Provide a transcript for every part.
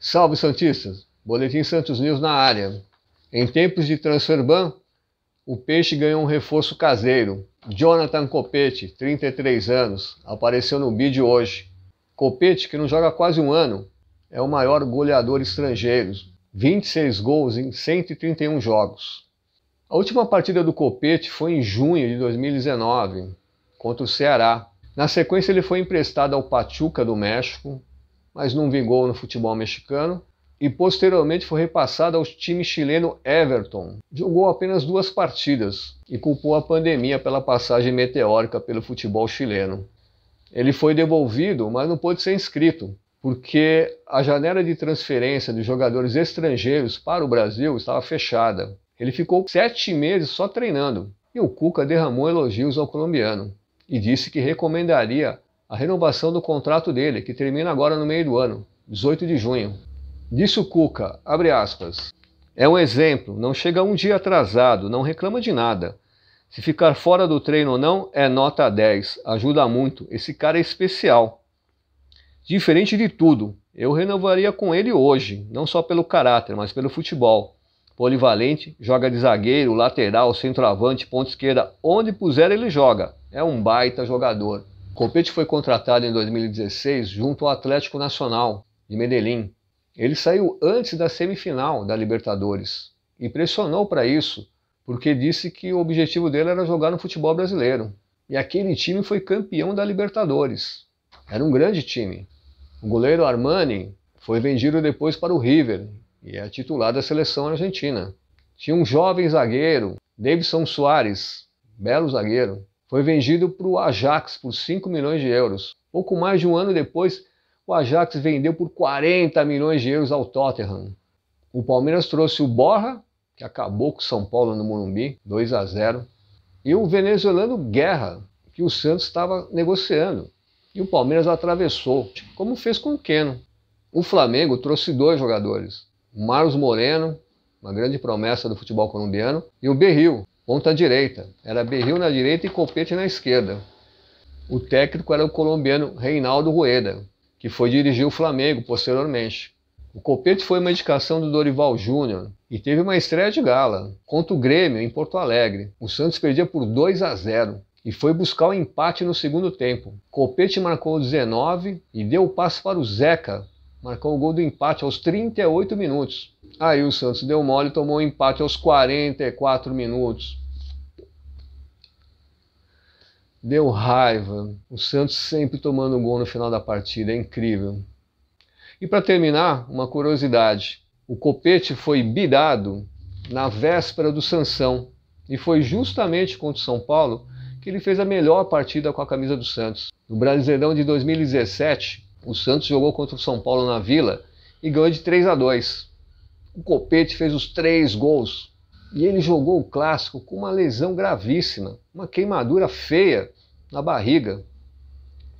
Salve Santistas! Boletim Santos News na área. Em tempos de transfer ban, o Peixe ganhou um reforço caseiro. Jonathan Copete, 33 anos, apareceu no vídeo hoje. Copete, que não joga quase um ano, é o maior goleador estrangeiro. 26 gols em 131 jogos. A última partida do Copete foi em junho de 2019, contra o Ceará. Na sequência, ele foi emprestado ao Pachuca do México, mas não vingou no futebol mexicano e posteriormente foi repassado ao time chileno Everton. Jogou apenas duas partidas e culpou a pandemia pela passagem meteórica pelo futebol chileno. Ele foi devolvido, mas não pôde ser inscrito, porque a janela de transferência de jogadores estrangeiros para o Brasil estava fechada. Ele ficou sete meses só treinando e o Cuca derramou elogios ao colombiano e disse que recomendaria a renovação do contrato dele, que termina agora no meio do ano, 18 de junho. Disse o Cuca, aspas, é um exemplo, não chega um dia atrasado, não reclama de nada. Se ficar fora do treino ou não, é nota 10, ajuda muito, esse cara é especial. Diferente de tudo, eu renovaria com ele hoje, não só pelo caráter, mas pelo futebol polivalente, joga de zagueiro, lateral, centroavante, ponta esquerda, onde puser ele joga. É um baita jogador. Copete foi contratado em 2016 junto ao Atlético Nacional de Medellín. Ele saiu antes da semifinal da Libertadores Impressionou para isso, porque disse que o objetivo dele era jogar no futebol brasileiro. E aquele time foi campeão da Libertadores. Era um grande time. O goleiro Armani foi vendido depois para o River e é titular da seleção argentina. Tinha um jovem zagueiro, Davidson Soares, belo zagueiro, foi vendido para o Ajax por 5 milhões de euros. Pouco mais de um ano depois, o Ajax vendeu por 40 milhões de euros ao Tottenham. O Palmeiras trouxe o Borra, que acabou com o São Paulo no Morumbi, 2 a 0, e o venezuelano Guerra, que o Santos estava negociando. E o Palmeiras atravessou, como fez com o Keno. O Flamengo trouxe dois jogadores, Marlos Moreno, uma grande promessa do futebol colombiano, e o Berril, ponta direita. Era Berril na direita e Copete na esquerda. O técnico era o colombiano Reinaldo Rueda, que foi dirigir o Flamengo posteriormente. O Copete foi uma indicação do Dorival Júnior e teve uma estreia de gala contra o Grêmio em Porto Alegre. O Santos perdia por 2 a 0 e foi buscar o empate no segundo tempo. Copete marcou 19 e deu o passo para o Zeca Marcou o gol do empate aos 38 minutos. Aí o Santos deu mole e tomou o empate aos 44 minutos. Deu raiva. O Santos sempre tomando gol no final da partida, é incrível. E para terminar, uma curiosidade. O Copete foi bidado na véspera do Sansão e foi justamente contra o São Paulo que ele fez a melhor partida com a camisa do Santos. No Brasileirão de 2017, o Santos jogou contra o São Paulo na Vila e ganhou de 3 a 2. O Copete fez os três gols e ele jogou o clássico com uma lesão gravíssima, uma queimadura feia na barriga.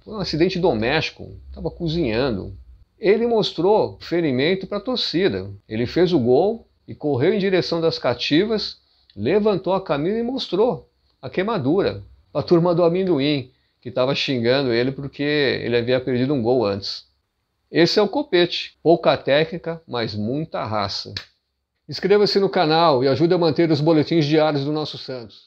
Foi um acidente doméstico, estava cozinhando. Ele mostrou ferimento para a torcida. Ele fez o gol e correu em direção das cativas, levantou a camisa e mostrou a queimadura para a turma do amendoim que estava xingando ele porque ele havia perdido um gol antes. Esse é o Copete, pouca técnica, mas muita raça. Inscreva-se no canal e ajude a manter os boletins diários do nosso Santos.